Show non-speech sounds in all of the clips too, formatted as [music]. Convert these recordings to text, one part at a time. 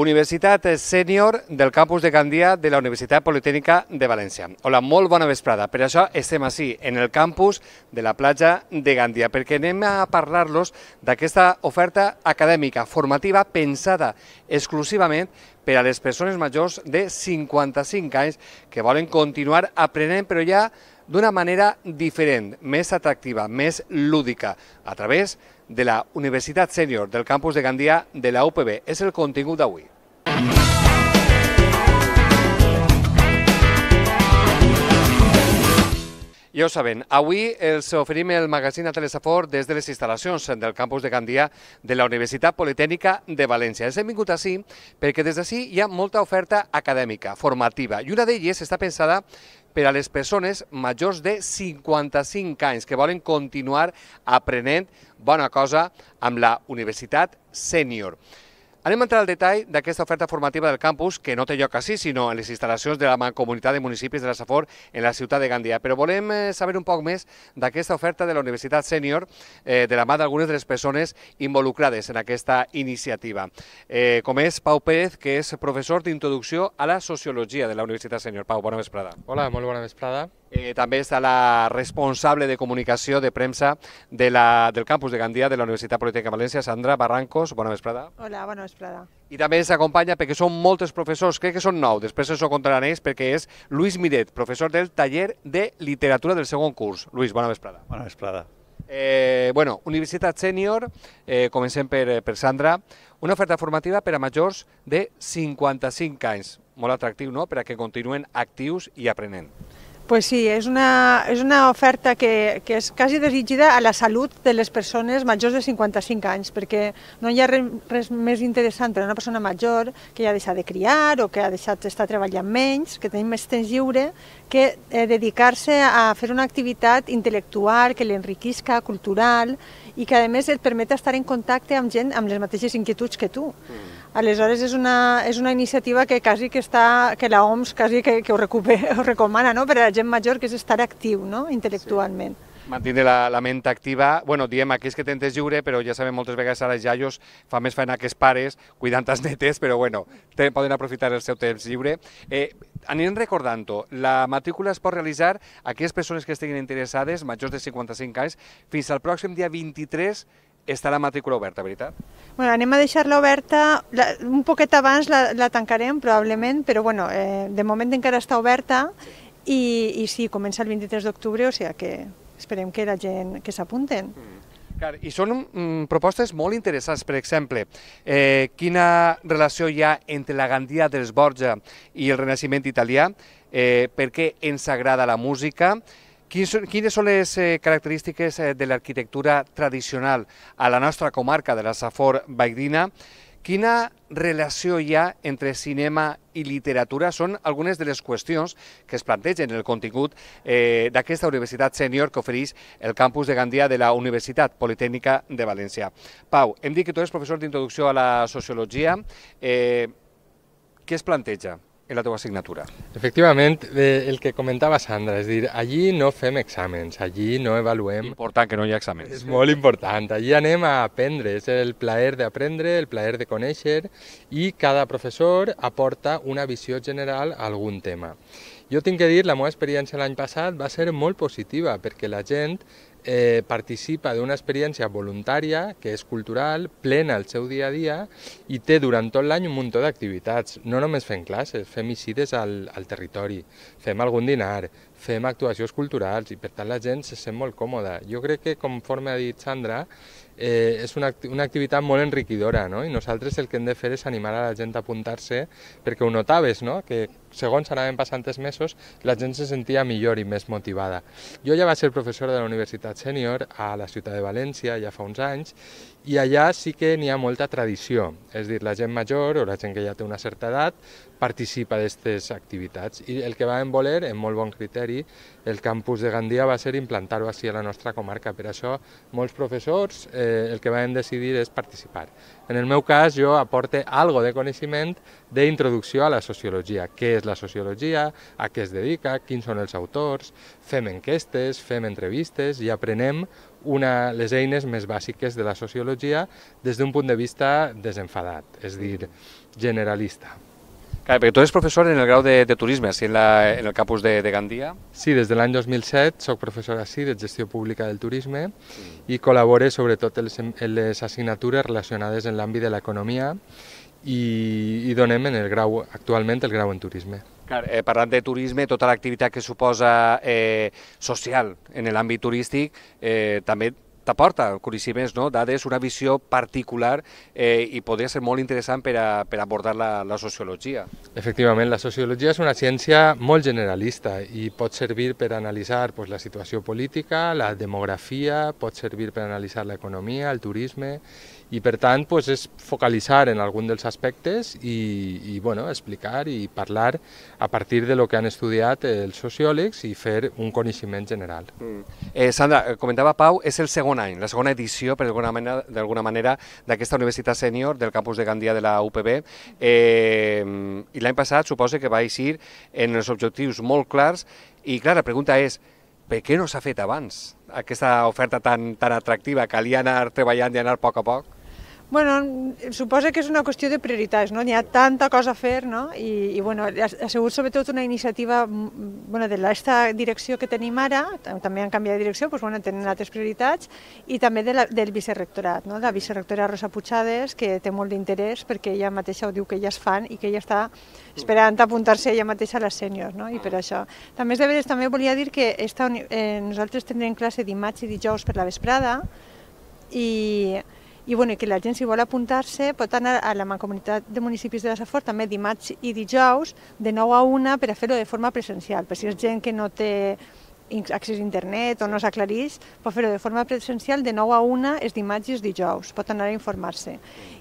Universitat Sènior del campus de Gandia de la Universitat Politècnica de València. Hola, molt bona vesprada. Per això estem així, en el campus de la platja de Gandia, perquè anem a parlar-los d'aquesta oferta acadèmica, formativa, pensada exclusivament per a les persones majors de 55 anys que volen continuar aprenent, però ja d'una manera diferent, més atractiva, més lúdica, a través de la Universitat Sènior del campus de Gandia de la UPB. És el contingut d'avui. Ja ho saben, avui els oferim el magazín a Telesafor des de les instal·lacions del campus de Gandia de la Universitat Politècnica de València. Ens hem vingut així perquè des d'ací hi ha molta oferta acadèmica, formativa, i una d'elles està pensada per a les persones majors de 55 anys que volen continuar aprenent bona cosa amb la Universitat Sènior. Anem a entrar al detall d'aquesta oferta formativa del campus, que no té lloc així, sinó en les instal·lacions de la Mancomunitat de Municipis de la Safor en la ciutat de Gandia. Però volem eh, saber un poc més d'aquesta oferta de la Universitat Sènior eh, de la mà d'algunes de les persones involucrades en aquesta iniciativa. Eh, com és Pau Pérez, que és professor d'introducció a la sociologia de la Universitat Sènior. Pau, bona vesprada. Hola, molt bona vesprada. Eh, també està la responsable de comunicació de premsa de la, del campus de Gandia de la Universitat Política de València, Sandra Barrancos. Bona vesprada. Hola, bona vesprada. I també ens acompanya perquè són molts professors, crec que són nou, després ens ho contaran ells, perquè és Lluís Miret, professor del taller de literatura del segon curs. Lluís, bona vesprada. Bona vesprada. Eh, bueno, Universitat Sènior, eh, comencem per, eh, per Sandra, una oferta formativa per a majors de 55 anys. Molt atractiu, no?, per a que continuen actius i aprenent. Pues sí, és una, és una oferta que, que és quasi dirigida a la salut de les persones majors de 55 anys, perquè no hi ha res, res més interessant per a una persona major que ja ha deixat de criar o que ha deixat d'estar treballant menys, que tenim més temps lliure, que eh, dedicar-se a fer una activitat intel·lectual que l'enriquisca, cultural, i que a més et permet estar en contacte amb gent amb les mateixes inquietuds que tu. Mm Aleshores és una, és una iniciativa que quasi que està, que la OMS quasi que, que ho, recupera, [laughs] ho recomana no? per a la gent major, que és estar actiu no? intel·lectualment. Sí. Mantindre la, la ment activa, bueno, diem aquells que tens lliure, però ja sabem moltes vegades ara els jaios fa més feina que els pares cuidant els netes, però bueno, te, poden aprofitar el seu temps lliure. Eh, anirem recordant-ho, la matrícula es pot realitzar a aquelles persones que estiguin interessades, majors de 55 anys, fins al pròxim dia 23 està la matrícula oberta, veritat? Bueno, anem a deixar-la oberta, la, un poquet abans la, la tancarem probablement, però bueno, eh, de moment encara està oberta i, i sí, comença el 23 d'octubre, o sigui que esperem que la gent que s'apunten. Mm. Clar, I són mm, propostes molt interessants, per exemple, eh, quina relació hi ha entre la Gandia dels Borja i el Renaixement italià, eh, per què ens agrada la música, Quines són les eh, característiques eh, de l'arquitectura tradicional a la nostra comarca de la Safor Baidina? Quina relació hi ha entre cinema i literatura? Són algunes de les qüestions que es plantegen en el contingut eh, d'aquesta universitat sènior que ofereix el campus de Gandia de la Universitat Politècnica de València. Pau, hem dit que tu eres professor d'introducció a la sociologia. Eh, què es planteja? en la teva assignatura. Efectivament, de eh, el que comentava Sandra, és dir, allí no fem exàmens, allí no avaluem... Important que no hi ha exàmens. És molt important, allí anem a aprendre, és el plaer d'aprendre, el plaer de conèixer, i cada professor aporta una visió general a algun tema. Jo tinc que dir, la meva experiència l'any passat va ser molt positiva, perquè la gent eh, participa d'una experiència voluntària que és cultural, plena al seu dia a dia i té durant tot l'any un munt d'activitats. No només fem classes, fem visites al, al territori, fem algun dinar, fem actuacions culturals i per tant la gent se sent molt còmoda. Jo crec que, conforme ha dit Sandra, eh, és una, una activitat molt enriquidora, no? I nosaltres el que hem de fer és animar a la gent a apuntar-se, perquè ho notaves, no? Que segons anaven passant els mesos, la gent se sentia millor i més motivada. Jo ja vaig ser professor de la Universitat Sènior a la ciutat de València ja fa uns anys i allà sí que n'hi ha molta tradició, és dir, la gent major o la gent que ja té una certa edat participa d'aquestes activitats. I el que vam voler, amb molt bon criteri, el campus de Gandia va ser implantar-ho així a la nostra comarca. Per això, molts professors, eh, el que vam decidir és participar. En el meu cas, jo aporte algo de coneixement d'introducció a la sociologia. Què és la sociologia, a què es dedica, quins són els autors, fem enquestes, fem entrevistes i aprenem una, les eines més bàsiques de la sociologia des d'un punt de vista desenfadat, és dir, generalista. Clar, perquè tu eres professor en el grau de, de turisme, sí, en, la, en el campus de, de Gandia. Sí, des de l'any 2007 sóc professor així de gestió pública del turisme i col·labore sobretot en les, en les assignatures relacionades en l'àmbit de l'economia i, i donem en el grau, actualment el grau en turisme. Clar, eh, parlant de turisme, tota l'activitat que suposa eh, social en l'àmbit turístic eh, també t'aporta, coneixements, no? dades, una visió particular eh, i podria ser molt interessant per, a, per abordar la, la sociologia. Efectivament, la sociologia és una ciència molt generalista i pot servir per analitzar pues, la situació política, la demografia, pot servir per analitzar l'economia, el turisme i per tant pues, és focalitzar en algun dels aspectes i, i bueno, explicar i parlar a partir de lo que han estudiat els sociòlegs i fer un coneixement general. Mm. Eh, Sandra, eh, comentava Pau, és el segon any, la segona edició, per alguna manera, d'alguna manera, d'aquesta universitat sènior del campus de Gandia de la UPB eh, i l'any passat suposa que va eixir en els objectius molt clars i clar, la pregunta és, per què no s'ha fet abans aquesta oferta tan, tan atractiva? Calia anar treballant i anar a poc a poc? Bueno, suposa que és una qüestió de prioritats, no? N'hi ha tanta cosa a fer, no? I, i bueno, ha, ha sigut sobretot una iniciativa bueno, de l'esta direcció que tenim ara, també han canviat de direcció, doncs, bueno, tenen altres prioritats, i també de la, del vicerrectorat, no? La vicerrectora Rosa Puigades, que té molt d'interès perquè ella mateixa ho diu que es fan i que ella està esperant apuntar-se ella mateixa a les sèniors, no? I per això. També, de veres, també volia dir que esta, eh, nosaltres tindrem classe dimarts i dijous per la vesprada, i i bueno, que la gent, si vol apuntar-se, pot anar a la Mancomunitat de Municipis de la Safor també dimarts i dijous de 9 a 1 per a fer-ho de forma presencial, per si és gent que no té accés a internet o no s'aclarís, pot fer-ho de forma presencial de 9 a 1, és dimarts i és dijous, pot anar a informar-se.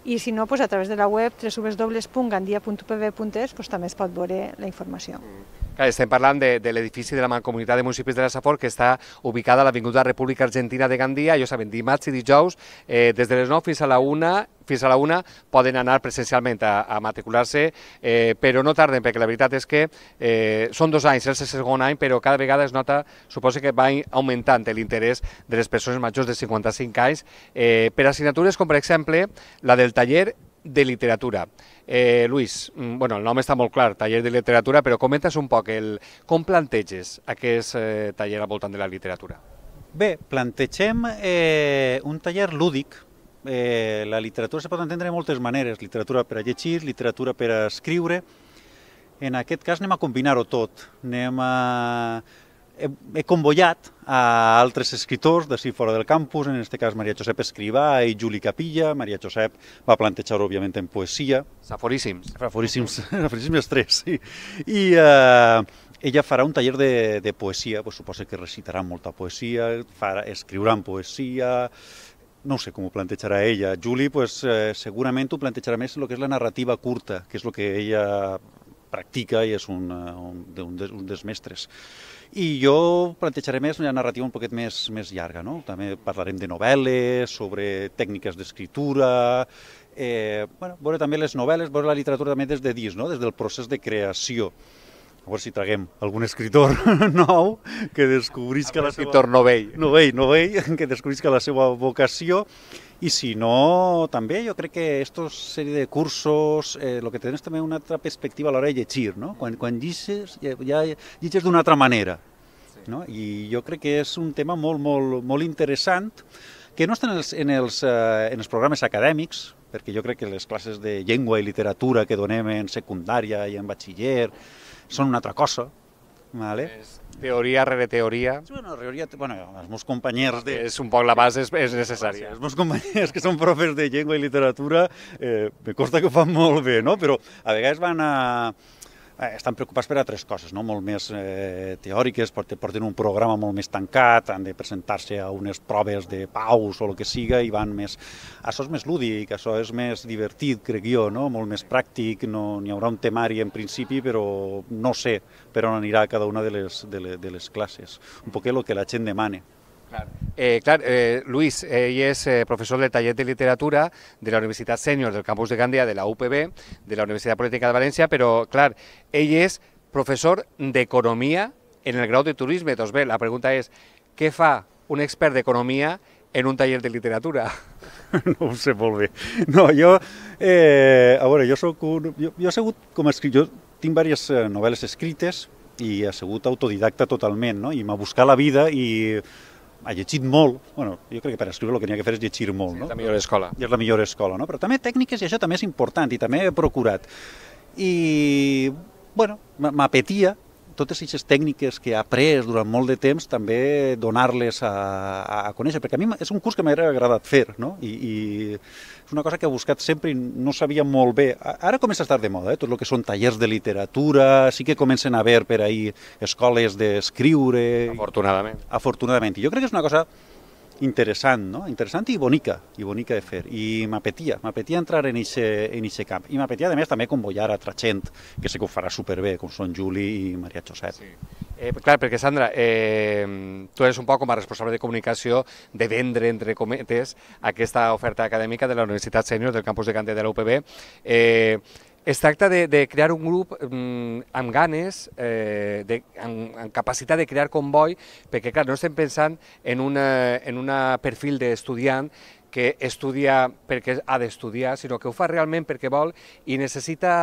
I si no, doncs a través de la web www.gandia.pb.es doncs també es pot veure la informació. Mm. Clar, estem parlant de, de l'edifici de la Mancomunitat de Municipis de la Safor, que està ubicada a l'Avinguda República Argentina de Gandia, jo saben, dimarts i dijous, eh, des de les 9 fins a la 1, fins a la 1 poden anar presencialment a, a matricular-se, eh, però no tarden, perquè la veritat és que eh, són dos anys, és el segon any, però cada vegada es nota, suposa que va augmentant l'interès de les persones majors de 55 anys eh, per assignatures com, per exemple, la del taller de literatura. Eh, Lluís, mm, bueno, el nom està molt clar, taller de literatura, però comentes un poc el, com planteges aquest eh, taller al voltant de la literatura. Bé, plantegem eh, un taller lúdic. Eh, la literatura se pot entendre de moltes maneres, literatura per a llegir, literatura per a escriure. En aquest cas anem a combinar-ho tot, anem a he, he convoyat a altres escriptors d'ací fora del campus, en aquest cas Maria Josep Escrivà i Juli Capilla. Maria Josep va plantejar, òbviament, en poesia. Saforíssims. Saforíssims, [laughs] saforíssims els tres, sí. I eh, ella farà un taller de, de poesia, pues, suposo que recitarà molta poesia, farà, escriurà en poesia, no sé com ho plantejarà ella. Juli, pues, eh, segurament ho plantejarà més el que és la narrativa curta, que és el que ella practica i és un, eh, un, un, dels mestres. I jo plantejaré més una narrativa un poquet més, més llarga, no? També parlarem de novel·les, sobre tècniques d'escriptura, eh, bueno, veure també les novel·les, veure la literatura també des de dins, no? des del procés de creació. A veure si traguem algun escritor [laughs] nou que descobrisca la seva... novell. Novell, novell, [laughs] que descobrisca la seva vocació Y si no, també jo crec que aquesta sèrie de cursos, eh, lo que tens també una altra perspectiva a l'hora de llegir, no? Quan, quan lliges, ja, eh, ja lliges d'una altra manera, sí. no? I jo crec que és un tema molt, molt, molt interessant, que no està en els, en els, eh, en els programes acadèmics, perquè jo crec que les classes de llengua i literatura que donem en secundària i en batxiller són una altra cosa, Vale. És teoria rere teoria. Sí, bueno, teoria, bueno, els meus companys... De... És un poc la base, és, és necessària. Els meus companys que són profes de llengua i literatura, eh, me costa que ho fan molt bé, no? Però a vegades van a eh, estan preocupats per altres coses, no? molt més eh, teòriques, porten un programa molt més tancat, han de presentar-se a unes proves de paus o el que siga i van més... Això és més lúdic, això és més divertit, crec jo, no? molt més pràctic, no n'hi haurà un temari en principi, però no sé per on anirà cada una de les, de les, de les classes. Un poquet el que la gent demana. Eh, clar, eh, Luis, ell és eh, professor del taller de literatura de la Universitat Sènior del campus de Gandia, de la UPB, de la Universitat Política de València, però, clar, ell és professor d'Economia en el grau de Turisme. Doncs bé, la pregunta és, què fa un expert d'Economia en un taller de literatura? [laughs] No ho sé molt bé. No, jo... Eh, a veure, jo soc un... Jo, jo he sigut com a escriptor... Jo tinc diverses eh, novel·les escrites i he sigut autodidacta totalment, no? I m'ha buscat la vida i ha llegit molt, bueno, jo crec que per escriure el que n'hi ha que fer és llegir molt, sí, no? és la millor escola. I és la millor escola, no? Però també tècniques, i això també és important, i també he procurat. I, bueno, m'apetia totes aquestes tècniques que ha après durant molt de temps, també donar-les a, a conèixer, perquè a mi és un curs que m'hauria agradat fer, no? I, I és una cosa que he buscat sempre i no sabia molt bé. Ara comença a estar de moda, eh? tot el que són tallers de literatura, sí que comencen a haver per ahir escoles d'escriure... Afortunadament. Afortunadament. I jo crec que és una cosa interessant, no? interessant i bonica, i bonica de fer. I m'apetia, m'apetia entrar en ixe, en ixe camp. I m'apetia, a més, també convoyar a altra gent, que sé que ho farà superbé, com són Juli i Maria Josep. Sí. Eh, clar, perquè Sandra, eh, tu eres un poc com a responsable de comunicació de vendre, entre cometes, aquesta oferta acadèmica de la Universitat Sènior del campus de Cante de la UPB. Eh, es tracta de, de crear un grup mm, amb ganes, eh, de, amb, amb capacitat de crear comboi, perquè clar, no estem pensant en un en una perfil d'estudiant que estudia perquè ha d'estudiar, sinó que ho fa realment perquè vol i necessita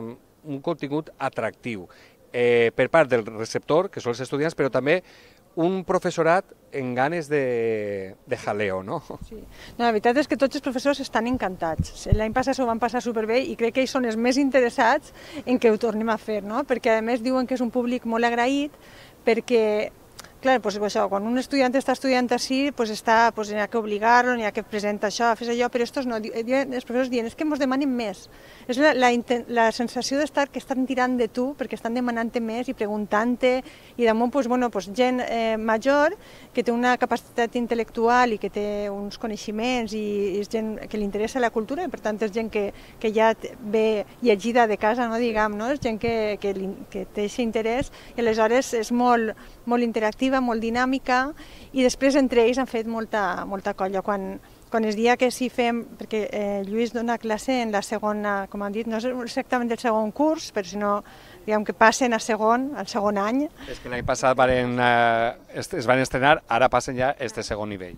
mm, un contingut atractiu eh, per part del receptor, que són els estudiants, però també un professorat en ganes de, de jaleo, no? Sí. no? La veritat és que tots els professors estan encantats. L'any passat s'ho van passar superbé i crec que ells són els més interessats en que ho tornem a fer, no? Perquè a més diuen que és un públic molt agraït perquè Clar, doncs això, quan un estudiant està estudiant així, doncs està, doncs n'hi ha que obligar-lo, n'hi ha que presentar això, fes allò, però estos no, diuen, els professors diuen, és que ens demanen més. És la, la, la sensació d'estar que estan tirant de tu, perquè estan demanant-te més i preguntant-te, i damunt, doncs, bueno, pues, gent eh, major que té una capacitat intel·lectual i que té uns coneixements i, i és gent que li interessa la cultura, i per tant és gent que, que ja ve llegida de casa, no, diguem, no? és gent que, que, li, que té aquest interès, i aleshores és molt, molt interactiu activa, molt dinàmica, i després entre ells han fet molta, molta colla. Quan, quan es dia que sí fem, perquè eh, Lluís dona classe en la segona, com han dit, no és exactament el segon curs, però si no, diguem que passen a segon, al segon any. És que l'any passat varen, eh, es van estrenar, ara passen ja a este segon nivell.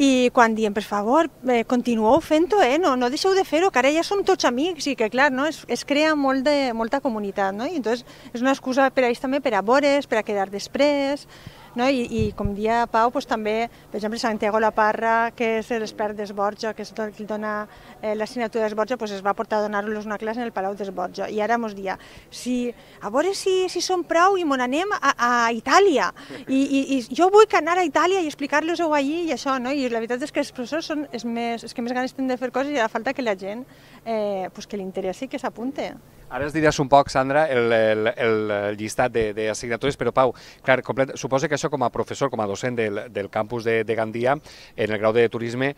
I quan diem, per favor, eh, continueu fent-ho, eh? no, no deixeu de fer-ho, que ara ja som tots amics i que, clar, no? es, es crea molt de, molta comunitat. No? I, entonces, és una excusa per a ells també, per a vores, per a quedar després, no? I, I com dia Pau, doncs, també, per exemple, Santiago La Parra, que és l'expert d'Esborja, que és el que dona eh, l'assignatura d'Esborja, doncs es va portar a donar-los una classe en el Palau d'Esborja. I ara ens dia, si, a veure si, si som prou i mon anem a, a Itàlia. I, i, I jo vull que anar a Itàlia i explicar-los-ho allí i això, no? I la veritat és que els professors són els, més, els que més ganes tenen de fer coses i ara falta que la gent eh, pues que li interessi que s'apunte. Ara es diràs un poc, Sandra, el, el, el llistat d'assignatures, però Pau, clar, complet, suposa que això com a professor, com a docent del, del campus de, de Gandia, en el grau de turisme,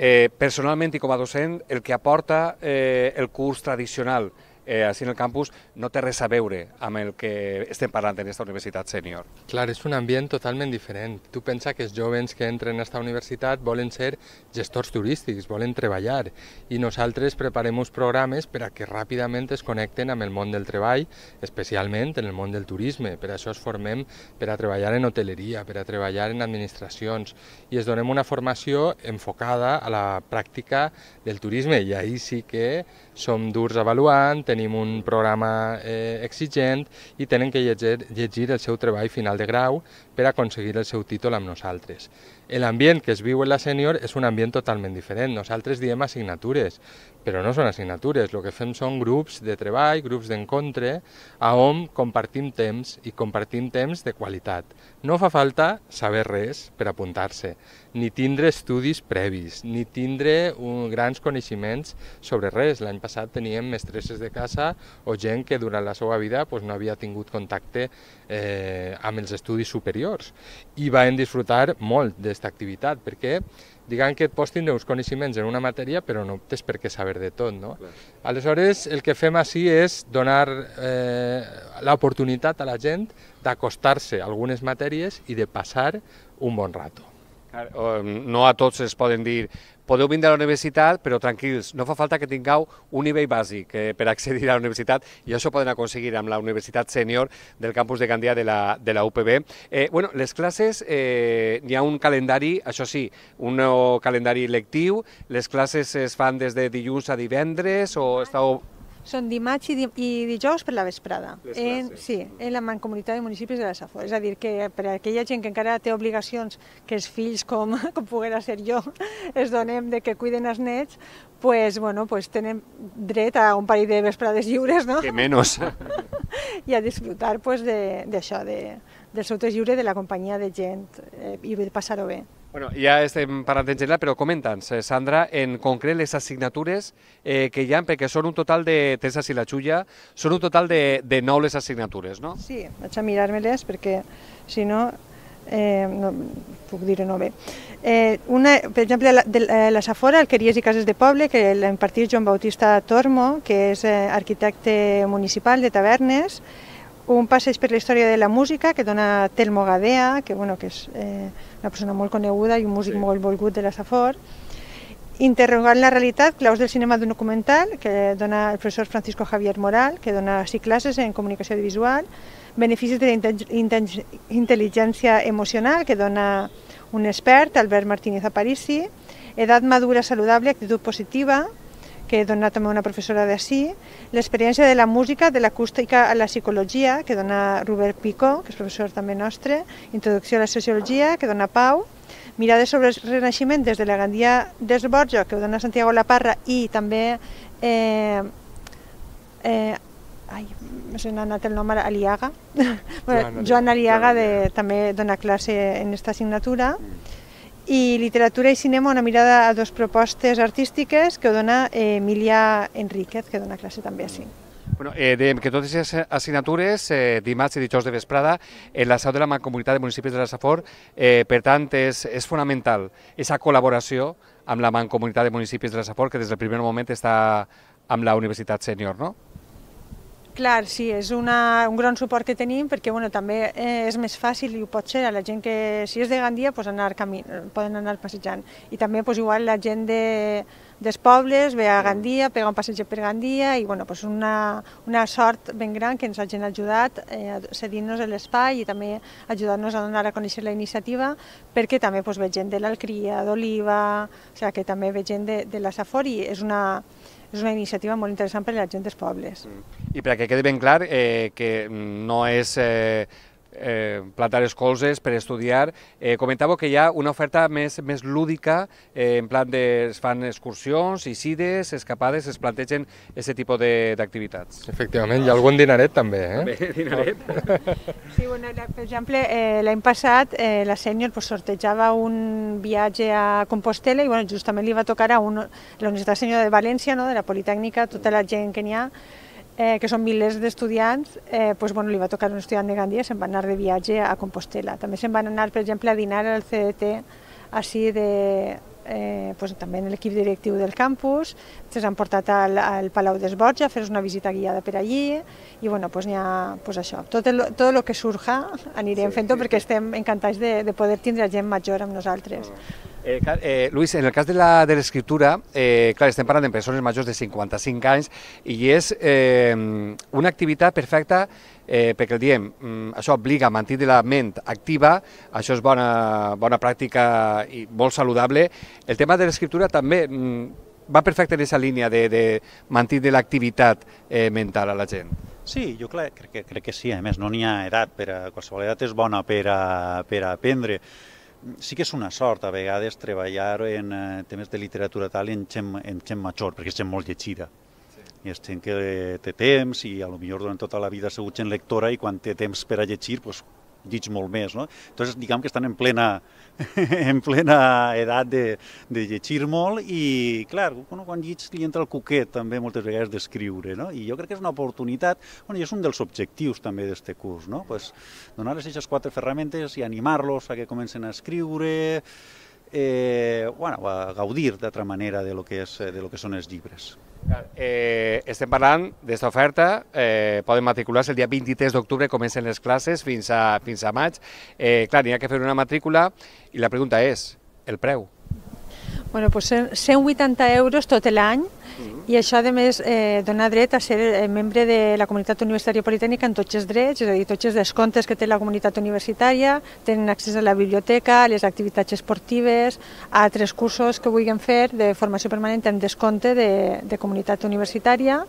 eh, personalment i com a docent, el que aporta eh, el curs tradicional, eh, així en el campus no té res a veure amb el que estem parlant en aquesta universitat sènior. Clar, és un ambient totalment diferent. Tu pensa que els jovens que entren a aquesta universitat volen ser gestors turístics, volen treballar, i nosaltres preparem uns programes per a que ràpidament es connecten amb el món del treball, especialment en el món del turisme. Per això es formem per a treballar en hoteleria, per a treballar en administracions, i es donem una formació enfocada a la pràctica del turisme, i ahir sí que som durs avaluant, tenim un programa eh, exigent i tenen que llegir, llegir el seu treball final de grau per aconseguir el seu títol amb nosaltres el ambient que es viu en la sènior és un ambient totalment diferent. Nosaltres diem assignatures, però no són assignatures. El que fem són grups de treball, grups d'encontre, a on compartim temps i compartim temps de qualitat. No fa falta saber res per apuntar-se, ni tindre estudis previs, ni tindre un, grans coneixements sobre res. L'any passat teníem mestresses de casa o gent que durant la seva vida pues, no havia tingut contacte eh, amb els estudis superiors i van disfrutar molt d'est aquesta activitat, perquè diguem que et pots tindre uns coneixements en una matèria, però no tens per què saber de tot, no? Clar. Aleshores, el que fem així és donar eh, l'oportunitat a la gent d'acostar-se a algunes matèries i de passar un bon rato. Um, no a tots es poden dir podeu vindre a la universitat, però tranquils, no fa falta que tingueu un nivell bàsic eh, per accedir a la universitat i això poden aconseguir amb la Universitat Sènior del campus de Gandia de la, de la UPB. Eh, bueno, les classes, eh, hi ha un calendari, això sí, un calendari lectiu, les classes es fan des de dilluns a divendres o estàu són dimarts i, di i dijous per la vesprada. En, sí, en la Mancomunitat de Municipis de la Safo. És a dir, que per a aquella gent que encara té obligacions que els fills, com, [laughs] com poguera ser jo, es donem de que cuiden els nets, pues, bueno, pues tenen dret a un parell de vesprades lliures, no? Que menys. [laughs] I a disfrutar pues, d'això, de, de, això, de, del seu temps lliure, de la companyia de gent eh, i passar-ho bé. Bueno, ja estem parlant en general, però comenta'ns, eh, Sandra, en concret les assignatures eh, que hi ha, perquè són un total de, tens així la xulla, són un total de, de nou les assignatures, no? Sí, vaig a mirar-me-les perquè, si no, eh, no puc dir-ho no bé. Eh, una, per exemple, la, de, eh, la Safora, Alqueries i Cases de Poble, que l'impartís Joan Bautista Tormo, que és eh, arquitecte municipal de Tavernes, un passeig per la història de la música que dona Telmo Gadea, que, bueno, que és eh, una persona molt coneguda i un músic sí. molt volgut de la Safor. Interrogant la realitat, claus del cinema d'un documental que dona el professor Francisco Javier Moral, que dona cinc classes en comunicació visual, beneficis de la intel·ligència emocional que dona un expert, Albert Martínez Aparici, edat madura saludable, actitud positiva, que dona també una professora d'ací, l'experiència de la música, de l'acústica a la psicologia, que dona Robert Picó, que és professor també nostre, introducció a la sociologia, que dona Pau, mirades sobre el Renaixement des de la Gandia dels que dona Santiago Laparra, i també eh, eh, ai, se n'ha anat el nom Aliaga, [laughs] bueno, Joan Aliaga de, també dona classe en aquesta assignatura, mm i literatura i cinema una mirada a dues propostes artístiques que ho dona eh, Emilia Enríquez, que dona classe també així. Bueno, eh, dèiem que totes les assignatures, eh, dimarts i dijous de vesprada, en la seu de la Mancomunitat de Municipis de la Safor, eh, per tant, és, és fonamental aquesta col·laboració amb la Mancomunitat de Municipis de la Safor, que des del primer moment està amb la Universitat Sènior, no? Clar, sí, és una, un gran suport que tenim perquè bueno, també eh, és més fàcil i ho pot ser a la gent que, si és de Gandia, pues, anar camí, poden anar passejant. I també pues, igual la gent de, dels pobles ve a Gandia, pega un passeig per Gandia i bueno, pues, una, una sort ben gran que ens hagin ajudat eh, cedint-nos l'espai i també ajudar-nos a donar a conèixer la iniciativa perquè també pues, ve gent de l'Alcria, d'Oliva, o sigui, que també ve gent de, de la Safor i és una, és una iniciativa molt interessant per a la gent dels pobles. Mm. I perquè quedi ben clar eh, que no és eh, eh, plantar els colzes per estudiar. Eh, comentàveu que hi ha una oferta més, més lúdica, eh, en plan de, es fan excursions, isides, escapades, es plantegen aquest tipus d'activitats. Efectivament, hi ha algun dinaret també, eh? També, dinaret. [laughs] Sí, bueno, per exemple, eh, l'any passat eh, la sènior pues, sortejava un viatge a Compostela i bueno, justament li va tocar a un, la Universitat Sènior de València, no, de la Politècnica, tota la gent que n'hi ha, eh, que són milers d'estudiants, eh, pues, bueno, li va tocar un estudiant de Gandia, se'n va anar de viatge a Compostela. També se'n van anar, per exemple, a dinar al CDT, així de, eh, pues, també en l'equip directiu del campus, se'ls han portat al, al Palau dels Boig a fer una visita guiada per allí, i bueno, doncs n'hi ha pues, això. Tot el, tot el que surja anirem sí, fent-ho sí, perquè estem encantats de, de poder tindre gent major amb nosaltres. Ah. Eh, eh, Luis, en el cas de la, de l'escriptura, eh, clar, estem parlant de persones majors de 55 anys i és eh, una activitat perfecta eh, perquè el diem, mm, això obliga a mantenir la ment activa, això és bona, bona pràctica i molt saludable. El tema de l'escriptura també mm, va perfecte en aquesta línia de, de mantenir l'activitat eh, mental a la gent. Sí, jo clar, crec, crec que sí, a més no n'hi ha edat, per a, qualsevol edat és bona per, a, per a aprendre sí que és una sort a vegades treballar en eh, temes de literatura tal en gent, en gent major, perquè és gent molt llegida. Sí. I és gent que té temps i a lo millor durant tota la vida ha sigut gent lectora i quan té temps per a llegir pues, dits molt més, no? Entonces, diguem que estan en plena, [laughs] en plena edat de, de llegir molt i, clar, bueno, quan llegis li entra el cuquet també moltes vegades d'escriure, no? I jo crec que és una oportunitat, bueno, i és un dels objectius també d'aquest curs, no? Pues, donar-les aquestes quatre ferramentes i animar-los a que comencen a escriure, eh, bueno, a gaudir d'altra manera de lo, que és, de lo que són els llibres. Eh, estem parlant d'aquesta oferta, eh, poden matricular-se el dia 23 d'octubre, comencen les classes fins a, fins a maig. Eh, clar, n'hi ha que fer una matrícula i la pregunta és, el preu? Bueno, pues 180 euros tot l'any mm-hmm. i això, a més, eh, dona dret a ser eh, membre de la comunitat universitària politècnica en tots els drets, és a dir, tots els descomptes que té la comunitat universitària, tenen accés a la biblioteca, a les activitats esportives, a altres cursos que vulguin fer de formació permanent amb descompte de, de comunitat universitària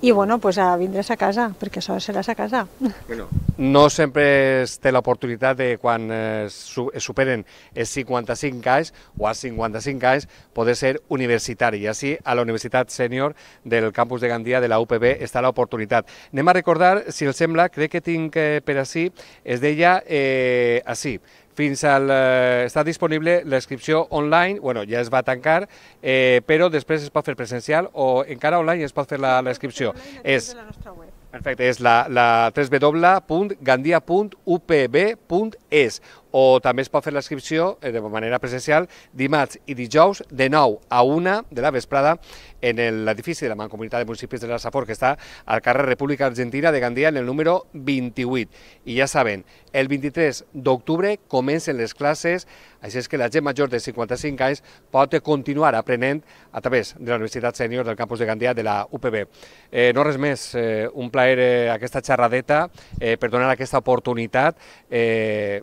i bueno, pues a vindre's a casa, perquè això serà a casa. Bueno, no sempre es té l'oportunitat de quan es superen els 55 anys o als 55 anys poder ser universitari. I així a la Universitat Sènior del campus de Gandia de la UPB està l'oportunitat. Anem a recordar, si els sembla, crec que tinc eh, per així, es deia eh, així, fins al... Eh, està disponible l'inscripció online, bueno, ja es va tancar, eh, però després es pot fer presencial o encara online es pot fer l'inscripció. És... De la nostra web. Perfecte, és la, la www.gandia.upb.es o també es pot fer l'inscripció eh, de manera presencial dimarts i dijous de 9 a 1 de la vesprada en l'edifici de la Mancomunitat de Municipis de la Safor que està al carrer República Argentina de Gandia en el número 28. I ja saben, el 23 d'octubre comencen les classes, així és que la gent major de 55 anys pot continuar aprenent a través de la Universitat Sènior del campus de Gandia de la UPB. Eh, no res més, eh, un plaer eh, aquesta xerradeta, eh, per donar aquesta oportunitat. Eh,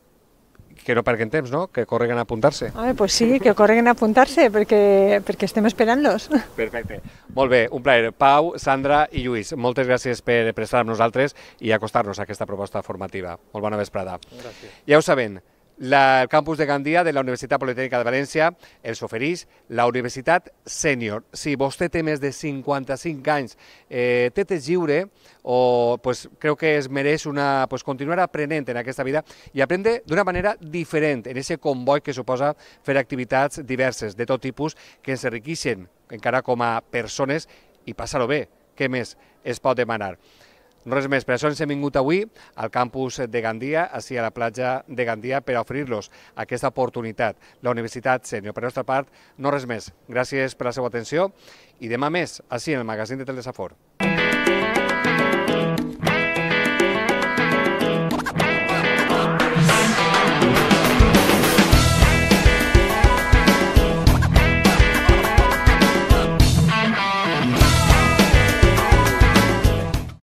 que no perquen temps, no? Que correguen a apuntar-se. Ah, pues sí, que correguen a apuntar-se perquè, perquè estem esperant-los. Perfecte. Molt bé, un plaer. Pau, Sandra i Lluís, moltes gràcies per prestar amb nosaltres i acostar-nos a aquesta proposta formativa. Molt bona vesprada. Gràcies. Ja ho sabem, la, el campus de Gandia de la Universitat Politécnica de València els ofereix la Universitat Sènior. Si vostè té més de 55 anys, eh, té temps lliure, o pues, crec que es mereix una, pues, continuar aprenent en aquesta vida i aprendre d'una manera diferent, en aquest comboi que suposa fer activitats diverses, de tot tipus, que ens enriqueixen encara com a persones i passar-ho bé. Què més es pot demanar? Res més, per això ens hem vingut avui al campus de Gandia, així a la platja de Gandia, per oferir-los aquesta oportunitat. La Universitat Sènior, per nostra part, no res més. Gràcies per la seva atenció i demà més, així en el magazín de Teldesafor.